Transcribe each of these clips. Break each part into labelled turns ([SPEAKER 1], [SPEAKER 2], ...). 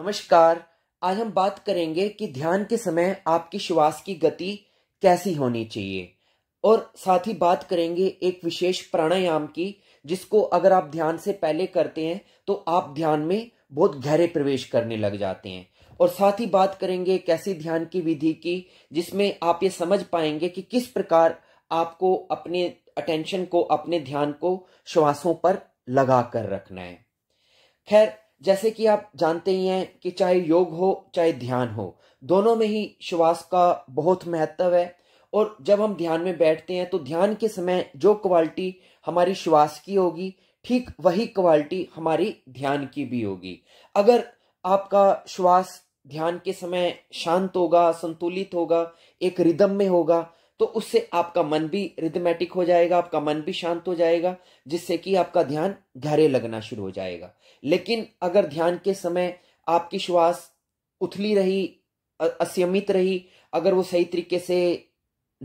[SPEAKER 1] नमस्कार आज हम बात करेंगे कि ध्यान के समय आपकी श्वास की गति कैसी होनी चाहिए और साथ ही बात करेंगे एक विशेष प्राणायाम की जिसको अगर आप ध्यान से पहले करते हैं तो आप ध्यान में बहुत गहरे प्रवेश करने लग जाते हैं और साथ ही बात करेंगे एक ऐसी ध्यान की विधि की जिसमें आप ये समझ पाएंगे कि किस प्रकार आपको अपने अटेंशन को अपने ध्यान को श्वासों पर लगा कर रखना है खैर जैसे कि आप जानते ही हैं कि चाहे योग हो चाहे ध्यान हो दोनों में ही श्वास का बहुत महत्व है और जब हम ध्यान में बैठते हैं तो ध्यान के समय जो क्वालिटी हमारी श्वास की होगी ठीक वही क्वालिटी हमारी ध्यान की भी होगी अगर आपका श्वास ध्यान के समय शांत होगा संतुलित होगा एक रिदम में होगा तो उससे आपका मन भी रिदमेटिक हो जाएगा आपका मन भी शांत हो जाएगा जिससे कि आपका ध्यान गहरे लगना शुरू हो जाएगा लेकिन अगर ध्यान के समय आपकी श्वास उथली रही असियमित रही अगर वो सही तरीके से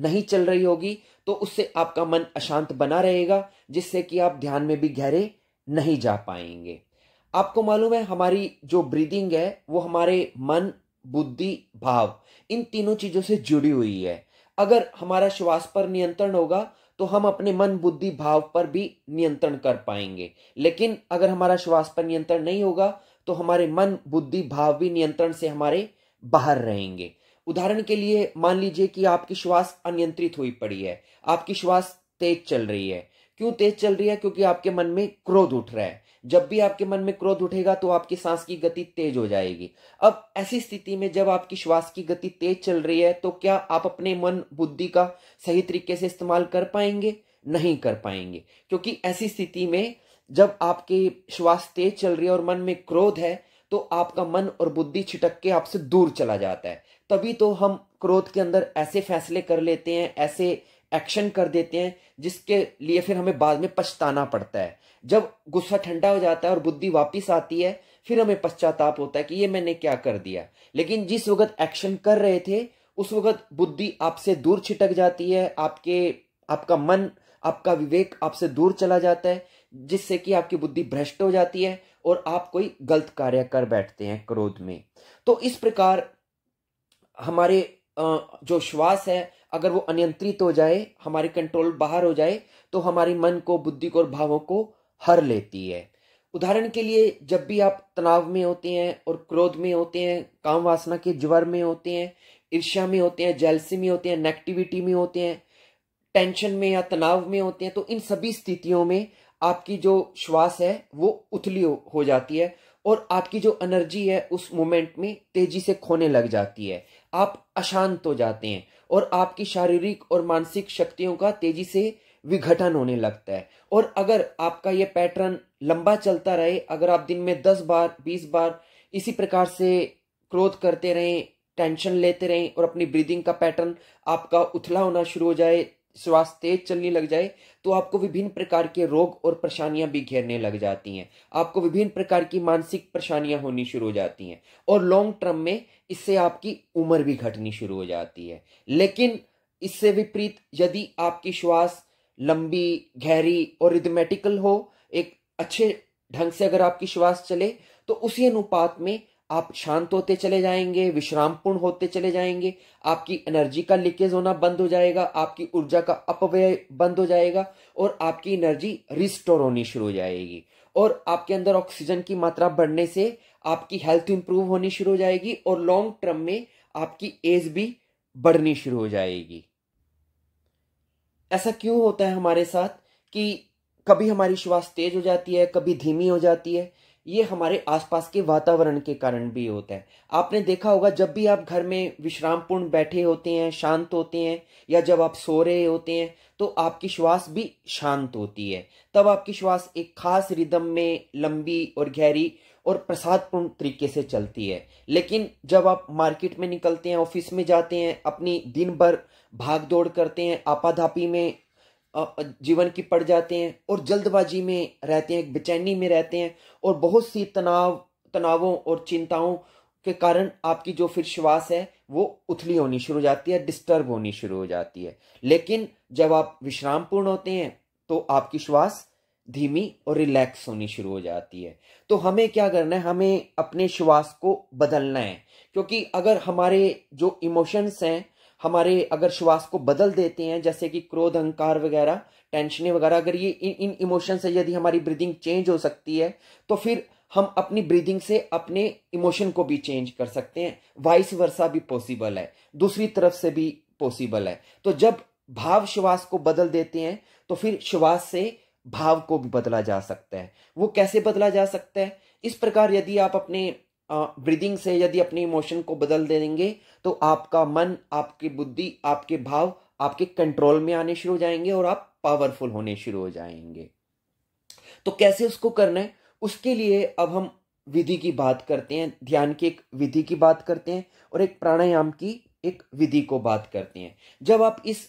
[SPEAKER 1] नहीं चल रही होगी तो उससे आपका मन अशांत बना रहेगा जिससे कि आप ध्यान में भी गहरे नहीं जा पाएंगे आपको मालूम है हमारी जो ब्रीदिंग है वो हमारे मन बुद्धि भाव इन तीनों चीजों से जुड़ी हुई है अगर हमारा श्वास पर नियंत्रण होगा तो हम अपने मन बुद्धि भाव पर भी नियंत्रण कर पाएंगे लेकिन अगर हमारा श्वास पर नियंत्रण नहीं होगा तो हमारे मन बुद्धि भाव भी नियंत्रण से हमारे बाहर रहेंगे उदाहरण के लिए मान लीजिए कि आपकी श्वास अनियंत्रित हुई पड़ी है आपकी श्वास तेज चल रही है क्यों तेज चल रही है क्योंकि आपके मन में क्रोध उठ रहा है जब भी आपके मन में क्रोध उठेगा तो आपकी सांस की गति तेज हो जाएगी अब ऐसी स्थिति में जब आपकी श्वास की गति तेज चल रही है तो क्या आप अपने मन बुद्धि का सही तरीके से इस्तेमाल कर पाएंगे नहीं कर पाएंगे क्योंकि ऐसी स्थिति में जब आपके श्वास तेज चल रही है और मन में क्रोध है तो आपका मन और बुद्धि छिटक के आपसे दूर चला जाता है तभी तो हम क्रोध के अंदर ऐसे फैसले कर लेते हैं ऐसे एक्शन कर देते हैं जिसके लिए फिर हमें बाद में पछताना पड़ता है जब गुस्सा ठंडा हो जाता है और बुद्धि वापिस आती है फिर हमें पश्चाताप होता है कि ये मैंने क्या कर दिया लेकिन जिस वक्त एक्शन कर रहे थे उस वक्त बुद्धि आपसे दूर छिटक जाती है आपके आपका मन आपका विवेक आपसे दूर चला जाता है जिससे कि आपकी बुद्धि भ्रष्ट हो जाती है और आप कोई गलत कार्य कर बैठते हैं क्रोध में तो इस प्रकार हमारे जो श्वास है अगर वो अनियंत्रित हो जाए हमारे कंट्रोल बाहर हो जाए तो हमारी मन को बुद्धि को और भावों को हर लेती है उदाहरण के लिए जब भी आप तनाव में होते हैं और क्रोध में होते हैं काम वासना के ज्वर में होते हैं ईर्ष्या में होते हैं जेलसी में होते हैं नेगेटिविटी में होते हैं टेंशन में या तनाव में होते हैं तो इन सभी स्थितियों में आपकी जो श्वास है वो उथली हो जाती है और आपकी जो एनर्जी है उस मोमेंट में तेजी से खोने लग जाती है आप अशांत हो जाते हैं और आपकी शारीरिक और मानसिक शक्तियों का तेजी से विघटन होने लगता है और अगर आपका ये पैटर्न लंबा चलता रहे अगर आप दिन में दस बार बीस बार इसी प्रकार से क्रोध करते रहें टेंशन लेते रहें और अपनी ब्रीदिंग का पैटर्न आपका उथला होना शुरू हो जाए श्वास तेज चलने लग जाए तो आपको विभिन्न प्रकार के रोग और परेशानियां भी घेरने लग जाती हैं आपको विभिन्न प्रकार की मानसिक परेशानियां होनी शुरू हो जाती हैं और लॉन्ग टर्म में इससे आपकी उम्र भी घटनी शुरू हो जाती है लेकिन इससे विपरीत यदि आपकी श्वास लंबी गहरी और रिदमेटिकल हो एक अच्छे ढंग से अगर आपकी श्वास चले तो उसी अनुपात में आप शांत होते चले जाएंगे विश्रामपूर्ण होते चले जाएंगे आपकी एनर्जी का लीकेज होना बंद हो जाएगा आपकी ऊर्जा का अपव्यय बंद हो जाएगा और आपकी एनर्जी रिस्टोर होनी शुरू हो जाएगी और आपके अंदर ऑक्सीजन की मात्रा बढ़ने से आपकी हेल्थ इंप्रूव होनी शुरू हो जाएगी और लॉन्ग टर्म में आपकी एज भी बढ़नी शुरू हो जाएगी ऐसा क्यों होता है हमारे साथ कि कभी हमारी श्वास तेज हो जाती है कभी धीमी हो जाती है ये हमारे आसपास के वातावरण के कारण भी होता है आपने देखा होगा जब भी आप घर में विश्रामपूर्ण बैठे होते हैं शांत होते हैं या जब आप सो रहे होते हैं तो आपकी श्वास भी शांत होती है तब आपकी श्वास एक खास रिदम में लंबी और गहरी और प्रसादपूर्ण तरीके से चलती है लेकिन जब आप मार्केट में निकलते हैं ऑफिस में जाते हैं अपनी दिन भर भाग दौड़ करते हैं आपाधापी में जीवन की पड़ जाते हैं और जल्दबाजी में रहते हैं बेचैनी में रहते हैं और बहुत सी तनाव तनावों और चिंताओं के कारण आपकी जो फिर श्वास है वो उथली होनी शुरू हो जाती है डिस्टर्ब होनी शुरू हो जाती है लेकिन जब आप विश्राम पूर्ण होते हैं तो आपकी श्वास धीमी और रिलैक्स होनी शुरू हो जाती है तो हमें क्या करना है हमें अपने श्वास को बदलना है क्योंकि अगर हमारे जो इमोशंस हैं हमारे अगर श्वास को बदल देते हैं जैसे कि क्रोध अहंकार वगैरह टेंशने वगैरह अगर ये इन इन इमोशन से यदि हमारी ब्रीदिंग चेंज हो सकती है तो फिर हम अपनी ब्रीदिंग से अपने इमोशन को भी चेंज कर सकते हैं वाइस वर्षा भी पॉसिबल है दूसरी तरफ से भी पॉसिबल है तो जब भाव श्वास को बदल देते हैं तो फिर श्वास से भाव को भी बदला जा सकता है वो कैसे बदला जा सकता है इस प्रकार यदि आप अपने ब्रीदिंग से यदि अपने इमोशन को बदल देंगे तो आपका मन आपकी बुद्धि आपके भाव आपके कंट्रोल में आने शुरू हो जाएंगे और आप पावरफुल होने शुरू हो जाएंगे तो कैसे उसको करना है उसके लिए अब हम विधि की बात करते हैं ध्यान की एक विधि की बात करते हैं और एक प्राणायाम की एक विधि को बात करते हैं जब आप इस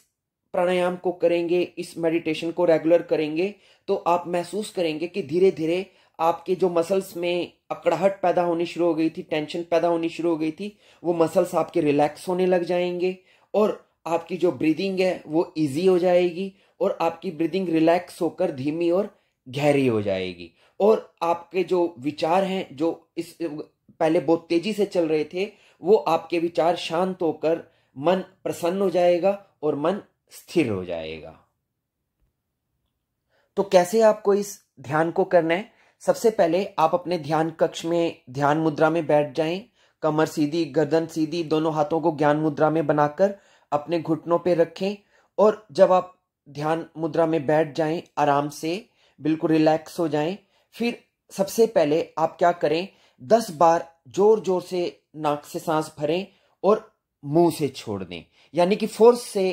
[SPEAKER 1] प्राणायाम को करेंगे इस मेडिटेशन को रेगुलर करेंगे तो आप महसूस करेंगे कि धीरे धीरे आपके जो मसल्स में अकड़ाहट पैदा होनी शुरू हो गई थी टेंशन पैदा होनी शुरू हो गई थी वो मसल्स आपके रिलैक्स होने लग जाएंगे और आपकी जो ब्रीदिंग है वो इजी हो जाएगी और आपकी ब्रीदिंग रिलैक्स होकर धीमी और गहरी हो जाएगी और आपके जो विचार हैं जो इस पहले बहुत तेजी से चल रहे थे वो आपके विचार शांत होकर मन प्रसन्न हो जाएगा और मन स्थिर हो जाएगा तो कैसे आपको इस ध्यान को करना है सबसे पहले आप अपने ध्यान कक्ष में ध्यान मुद्रा में बैठ जाएं कमर सीधी गर्दन सीधी दोनों हाथों को ज्ञान मुद्रा में बनाकर अपने घुटनों पर रखें और जब आप ध्यान मुद्रा में बैठ जाएं आराम से बिल्कुल रिलैक्स हो जाएं फिर सबसे पहले आप क्या करें दस बार जोर जोर से नाक से सांस भरें और मुंह से छोड़ दें यानी कि फोर्स से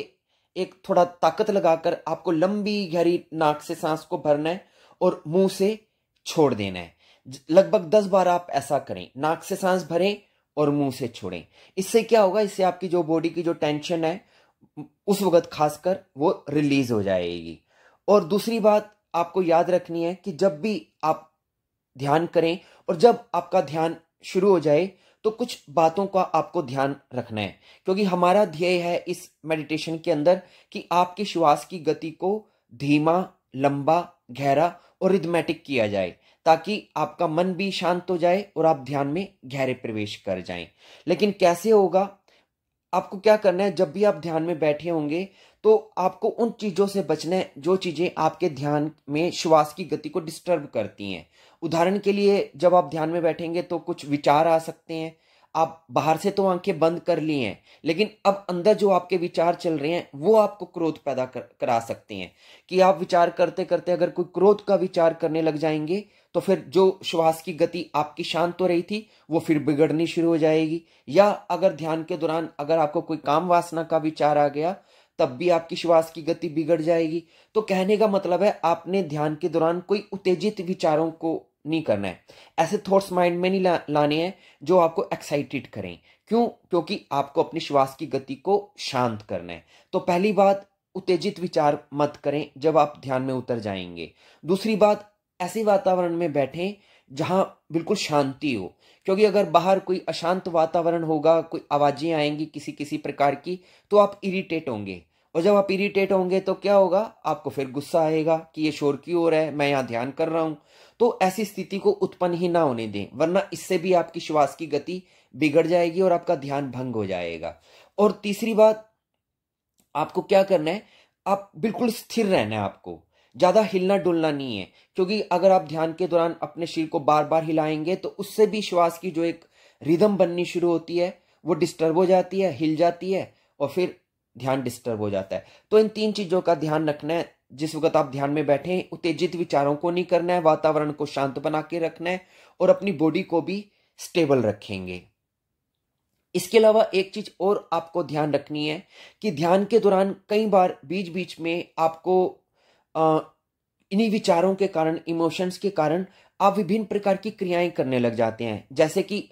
[SPEAKER 1] एक थोड़ा ताकत लगाकर आपको लंबी गहरी नाक से सांस को भरना है और मुंह से छोड़ देना है लगभग दस बार आप ऐसा करें नाक से सांस भरें और मुंह से छोड़ें इससे क्या होगा इससे आपकी जो बॉडी की जो टेंशन है उस वक्त खासकर वो रिलीज हो जाएगी और दूसरी बात आपको याद रखनी है कि जब भी आप ध्यान करें और जब आपका ध्यान शुरू हो जाए तो कुछ बातों का आपको ध्यान रखना है क्योंकि हमारा ध्येय है इस मेडिटेशन के अंदर कि आपकी श्वास की गति को धीमा लंबा गहरा और रिदमेटिक किया जाए ताकि आपका मन भी शांत हो जाए और आप ध्यान में गहरे प्रवेश कर जाएं लेकिन कैसे होगा आपको क्या करना है जब भी आप ध्यान में बैठे होंगे तो आपको उन चीज़ों से बचना है जो चीज़ें आपके ध्यान में श्वास की गति को डिस्टर्ब करती हैं उदाहरण के लिए जब आप ध्यान में बैठेंगे तो कुछ विचार आ सकते हैं आप बाहर से तो आंखें बंद कर ली हैं लेकिन अब अंदर जो आपके विचार चल रहे हैं वो आपको क्रोध पैदा कर, करा सकते हैं कि आप विचार करते करते अगर कोई क्रोध का विचार करने लग जाएंगे तो फिर जो श्वास की गति आपकी शांत हो रही थी वो फिर बिगड़नी शुरू हो जाएगी या अगर ध्यान के दौरान अगर आपको कोई काम वासना का विचार आ गया तब भी आपकी श्वास की गति बिगड़ जाएगी तो कहने का मतलब है आपने ध्यान के दौरान कोई उत्तेजित विचारों को नहीं करना है ऐसे थॉट्स माइंड में नहीं ला, लाने हैं जो आपको एक्साइटेड करें क्यों क्योंकि आपको अपने श्वास की गति को शांत करना है तो पहली बात उत्तेजित विचार मत करें जब आप ध्यान में उतर जाएंगे दूसरी बात ऐसे वातावरण में बैठें जहाँ बिल्कुल शांति हो क्योंकि अगर बाहर कोई अशांत वातावरण होगा कोई आवाज़ें आएंगी किसी किसी प्रकार की तो आप इरिटेट होंगे और जब आप इरीटेट होंगे तो क्या होगा आपको फिर गुस्सा आएगा कि ये शोर क्यों हो रहा है मैं यहाँ ध्यान कर रहा हूँ तो ऐसी स्थिति को उत्पन्न ही ना होने दें वरना इससे भी आपकी श्वास की गति बिगड़ जाएगी और आपका ध्यान भंग हो जाएगा और तीसरी बात आपको क्या करना है आप बिल्कुल स्थिर रहना है आपको ज़्यादा हिलना डुलना नहीं है क्योंकि अगर आप ध्यान के दौरान अपने शरीर को बार बार हिलाएंगे तो उससे भी श्वास की जो एक रिदम बननी शुरू होती है वो डिस्टर्ब हो जाती है हिल जाती है और फिर ध्यान डिस्टर्ब हो जाता है तो इन तीन चीज़ों का ध्यान रखना है जिस वक्त आप ध्यान में बैठे हैं उत्तेजित विचारों को नहीं करना है वातावरण को शांत बना के रखना है और अपनी बॉडी को भी स्टेबल रखेंगे इसके अलावा एक चीज और आपको ध्यान रखनी है कि ध्यान के दौरान कई बार बीच बीच में आपको इन्हीं विचारों के कारण इमोशंस के कारण आप विभिन्न प्रकार की क्रियाएं करने लग जाते हैं जैसे कि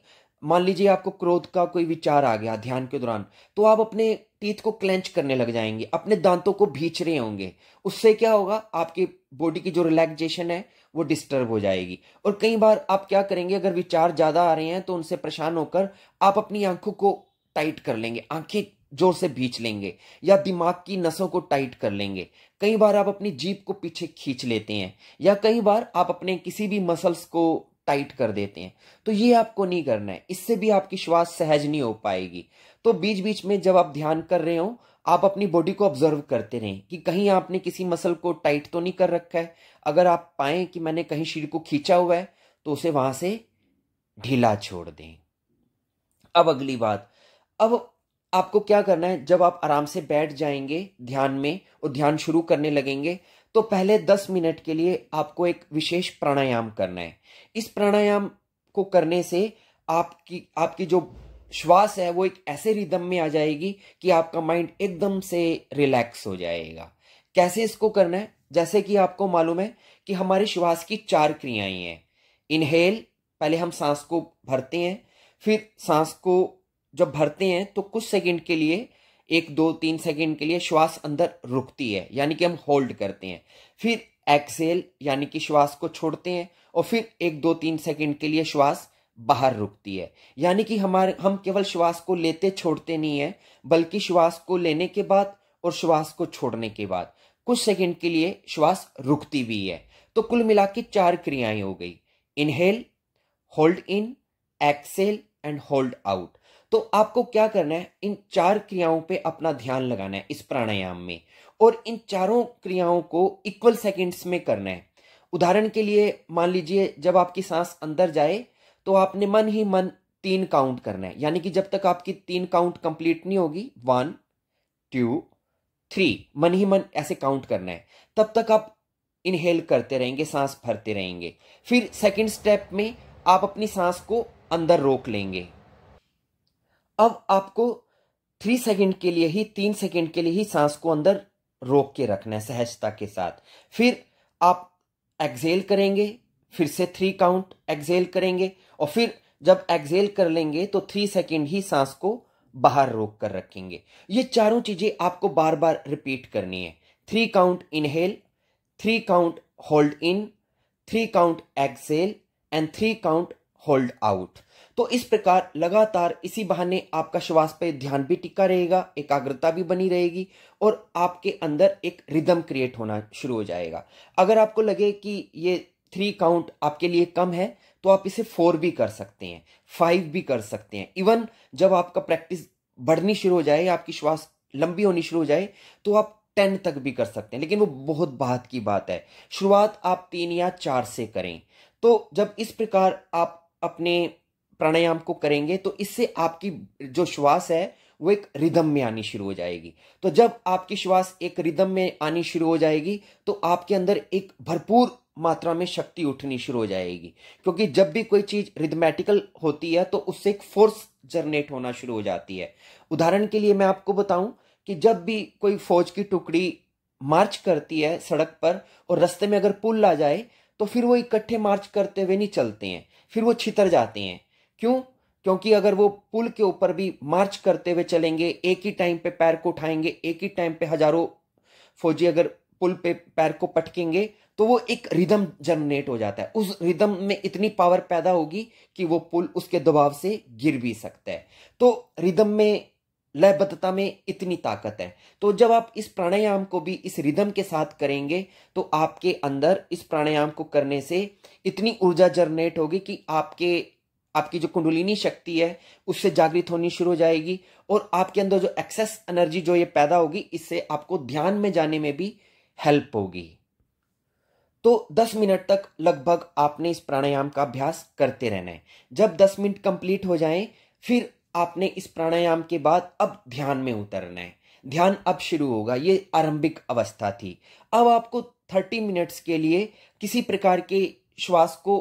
[SPEAKER 1] मान लीजिए आपको क्रोध का कोई विचार आ गया ध्यान के दौरान तो आप अपने टीथ को क्लेंच करने लग जाएंगे अपने दांतों को भींच रहे होंगे उससे क्या होगा आपकी बॉडी की जो रिलैक्सेशन है वो डिस्टर्ब हो जाएगी और कई बार आप क्या करेंगे अगर विचार ज़्यादा आ रहे हैं तो उनसे परेशान होकर आप अपनी आंखों को टाइट कर लेंगे आंखें जोर से भींच लेंगे या दिमाग की नसों को टाइट कर लेंगे कई बार आप अपनी जीप को पीछे खींच लेते हैं या कई बार आप अपने किसी भी मसल्स को टाइट कर देते हैं तो ये आपको नहीं करना है इससे भी आपकी श्वास सहज नहीं हो पाएगी तो बीच बीच में जब आप ध्यान कर रहे हो आप अपनी बॉडी को ऑब्जर्व करते रहें कि कहीं आपने किसी मसल को टाइट तो नहीं कर रखा है अगर आप पाएं कि मैंने कहीं शीर को खींचा हुआ है तो उसे वहां से ढीला छोड़ दें अब अगली बात अब आपको क्या करना है जब आप आराम से बैठ जाएंगे ध्यान में और ध्यान शुरू करने लगेंगे तो पहले दस मिनट के लिए आपको एक विशेष प्राणायाम करना है इस प्राणायाम को करने से आपकी आपकी जो श्वास है वो एक ऐसे रिदम में आ जाएगी कि आपका माइंड एकदम से रिलैक्स हो जाएगा कैसे इसको करना है जैसे कि आपको मालूम है कि हमारे श्वास की चार क्रियाएं हैं इनहेल पहले हम सांस को भरते हैं फिर सांस को जब भरते हैं तो कुछ सेकंड के लिए एक दो तीन सेकंड के लिए श्वास अंदर रुकती है यानी कि हम होल्ड करते हैं फिर एक्सेल यानी कि श्वास को छोड़ते हैं और फिर एक दो तीन सेकंड के लिए श्वास बाहर रुकती है यानी कि हमारे हम केवल श्वास को लेते छोड़ते नहीं है बल्कि श्वास को लेने के बाद और श्वास को छोड़ने के बाद कुछ सेकंड के लिए श्वास रुकती भी है तो कुल मिला के चार क्रियाएं हो गई inhale hold in exhale and hold out तो आपको क्या करना है इन चार क्रियाओं पे अपना ध्यान लगाना है इस प्राणायाम में और इन चारों क्रियाओं को इक्वल सेकंड्स में करना है उदाहरण के लिए मान लीजिए जब आपकी सांस अंदर जाए तो आपने मन ही मन तीन काउंट करना है यानी कि जब तक आपकी तीन काउंट कंप्लीट नहीं होगी वन टू थ्री मन ही मन ऐसे काउंट करना है तब तक आप इनहेल करते रहेंगे सांस भरते रहेंगे फिर सेकंड स्टेप में आप अपनी सांस को अंदर रोक लेंगे अब आपको थ्री सेकंड के लिए ही तीन सेकंड के लिए ही सांस को अंदर रोक के रखना है सहजता के साथ फिर आप एक्सेल करेंगे फिर से थ्री काउंट एक्सेल करेंगे और फिर जब एक्सेल कर लेंगे तो थ्री सेकेंड ही सांस को बाहर रोक कर रखेंगे ये चारों चीज़ें आपको बार बार रिपीट करनी है three count inhale three count hold in three count exhale and three count hold out तो इस प्रकार लगातार इसी बहाने आपका श्वास पे ध्यान भी टिका रहेगा एकाग्रता भी बनी रहेगी और आपके अंदर एक रिदम क्रिएट होना शुरू हो जाएगा अगर आपको लगे कि ये थ्री काउंट आपके लिए कम है तो आप इसे फोर भी कर सकते हैं फाइव भी कर सकते हैं इवन जब आपका प्रैक्टिस बढ़नी शुरू हो जाए आपकी श्वास लंबी होनी शुरू हो जाए तो आप टेन तक भी कर सकते हैं लेकिन वो बहुत बात की बात है शुरुआत आप तीन या चार से करें तो जब इस प्रकार आप अपने प्राणायाम को करेंगे तो इससे आपकी जो श्वास है वो एक रिदम में आनी शुरू हो जाएगी तो जब आपकी श्वास एक रिदम में आनी शुरू हो जाएगी तो आपके अंदर एक भरपूर मात्रा में शक्ति उठनी शुरू हो जाएगी क्योंकि जब भी कोई चीज रिदमेटिकल होती है तो उससे एक फोर्स जनरेट होना शुरू हो जाती है उदाहरण के लिए मैं आपको बताऊं कि जब भी कोई फौज की टुकड़ी मार्च करती है सड़क पर और रास्ते में अगर पुल आ जाए तो फिर वो इकट्ठे मार्च करते हुए नहीं चलते हैं फिर वो छितर जाते हैं क्यों क्योंकि अगर वो पुल के ऊपर भी मार्च करते हुए चलेंगे एक ही टाइम पे पैर को उठाएंगे एक ही टाइम पे हजारों फौजी अगर पुल पे पैर को पटकेंगे तो वो एक रिदम जनरेट हो जाता है उस रिदम में इतनी पावर पैदा होगी कि वो पुल उसके दबाव से गिर भी सकता है तो रिदम में लयबद्धता में इतनी ताकत है तो जब आप इस प्राणायाम को भी इस रिदम के साथ करेंगे तो आपके अंदर इस प्राणायाम को करने से इतनी ऊर्जा जनरेट होगी कि आपके आपकी जो कुंडलिनी शक्ति है उससे जागृत होनी शुरू हो जाएगी और आपके अंदर जो एक्सेस एनर्जी जो ये पैदा होगी इससे आपको ध्यान में जाने में भी हेल्प होगी तो 10 मिनट तक लगभग आपने इस प्राणायाम का अभ्यास करते रहना है जब 10 मिनट कंप्लीट हो जाए फिर आपने इस प्राणायाम के बाद अब ध्यान में उतरना है ध्यान अब शुरू होगा ये आरंभिक अवस्था थी अब आपको 30 मिनट्स के लिए किसी प्रकार के श्वास को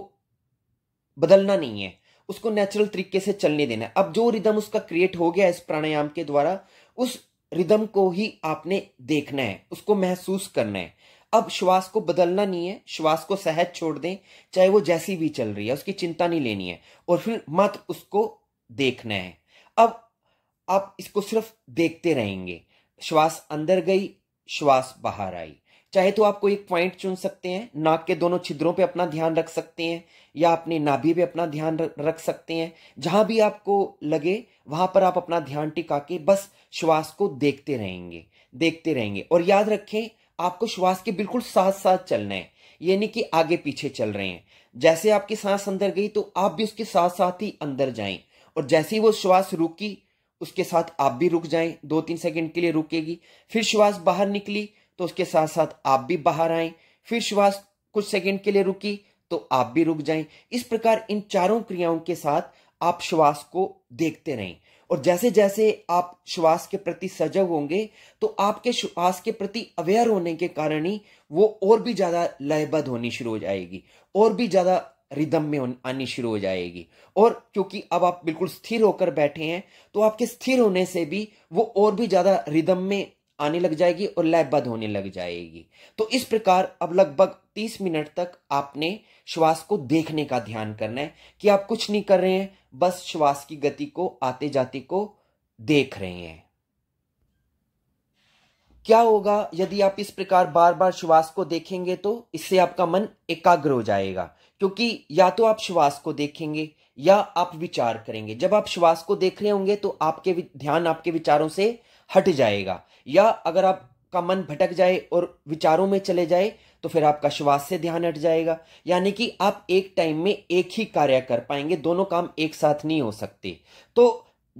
[SPEAKER 1] बदलना नहीं है उसको नेचुरल तरीके से चलने देना है अब जो रिदम उसका क्रिएट हो गया इस प्राणायाम के द्वारा उस रिदम को ही आपने देखना है उसको महसूस करना है अब श्वास को बदलना नहीं है श्वास को सहज छोड़ दें चाहे वो जैसी भी चल रही है उसकी चिंता नहीं लेनी है और फिर मात्र उसको देखना है अब आप इसको सिर्फ देखते रहेंगे श्वास अंदर गई श्वास बाहर आई चाहे तो आपको एक पॉइंट चुन सकते हैं नाक के दोनों छिद्रों पे अपना ध्यान रख सकते हैं या अपने नाभि पे अपना ध्यान रख सकते हैं जहां भी आपको लगे वहां पर आप अपना ध्यान टिका के बस श्वास को देखते रहेंगे देखते रहेंगे और याद रखें आपको श्वास के बिल्कुल साथ साथ चलना है यानी कि आगे पीछे चल रहे हैं जैसे आपकी सांस अंदर गई तो आप भी उसके साथ साथ ही अंदर जाएं और जैसे ही वो श्वास रुकी उसके साथ आप भी रुक जाएं दो तीन सेकंड के लिए रुकेगी फिर श्वास बाहर निकली तो उसके साथ साथ आप भी बाहर आए फिर श्वास कुछ सेकंड के लिए रुकी तो आप भी रुक जाएं इस प्रकार इन चारों क्रियाओं के साथ आप श्वास को देखते रहें और जैसे जैसे आप श्वास के प्रति सजग होंगे तो आपके श्वास के प्रति अवेयर होने के कारण ही वो और भी ज़्यादा लयबद्ध होनी शुरू हो जाएगी और भी ज़्यादा रिदम में आनी शुरू हो जाएगी और क्योंकि अब आप बिल्कुल स्थिर होकर बैठे हैं तो आपके स्थिर होने से भी वो और भी ज़्यादा रिदम में आने लग जाएगी और लयबद्ध होने लग जाएगी तो इस प्रकार अब लगभग 30 मिनट तक आपने श्वास को देखने का ध्यान करना है कि आप कुछ नहीं कर रहे हैं बस श्वास की गति को आते जाते को देख रहे हैं क्या होगा यदि आप इस प्रकार बार बार श्वास को देखेंगे तो इससे आपका मन एकाग्र हो जाएगा क्योंकि या तो आप श्वास को देखेंगे या आप विचार करेंगे जब आप श्वास को देख रहे होंगे तो आपके ध्यान आपके विचारों से हट जाएगा या अगर आपका मन भटक जाए और विचारों में चले जाए तो फिर आपका श्वास से ध्यान हट जाएगा यानी कि आप एक टाइम में एक ही कार्य कर पाएंगे दोनों काम एक साथ नहीं हो सकते तो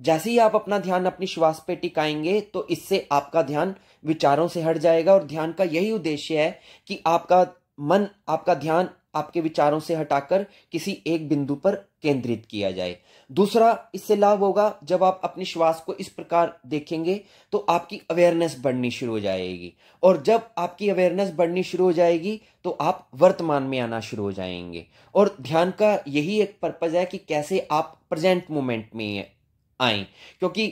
[SPEAKER 1] जैसे ही आप अपना ध्यान अपनी श्वास पे टिकाएंगे तो इससे आपका ध्यान विचारों से हट जाएगा और ध्यान का यही उद्देश्य है कि आपका मन आपका ध्यान आपके विचारों से हटाकर किसी एक बिंदु पर केंद्रित किया जाए दूसरा इससे लाभ होगा जब आप अपने श्वास को इस प्रकार देखेंगे तो आपकी अवेयरनेस बढ़नी शुरू हो जाएगी और जब आपकी अवेयरनेस बढ़नी शुरू हो जाएगी तो आप वर्तमान में आना शुरू हो जाएंगे और ध्यान का यही एक पर्पज़ है कि कैसे आप प्रेजेंट मोमेंट में आए क्योंकि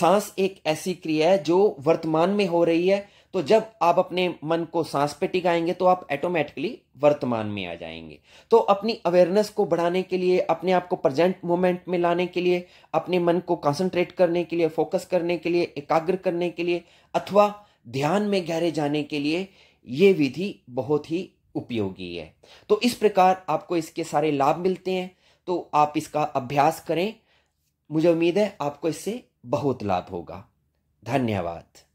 [SPEAKER 1] सांस एक ऐसी क्रिया है जो वर्तमान में हो रही है तो जब आप अपने मन को सांस पे टिकाएंगे तो आप ऑटोमेटिकली वर्तमान में आ जाएंगे तो अपनी अवेयरनेस को बढ़ाने के लिए अपने आप को प्रेजेंट मोमेंट में लाने के लिए अपने मन को कंसंट्रेट करने के लिए फोकस करने के लिए एकाग्र करने के लिए अथवा ध्यान में गहरे जाने के लिए ये विधि बहुत ही उपयोगी है तो इस प्रकार आपको इसके सारे लाभ मिलते हैं तो आप इसका अभ्यास करें मुझे उम्मीद है आपको इससे बहुत लाभ होगा धन्यवाद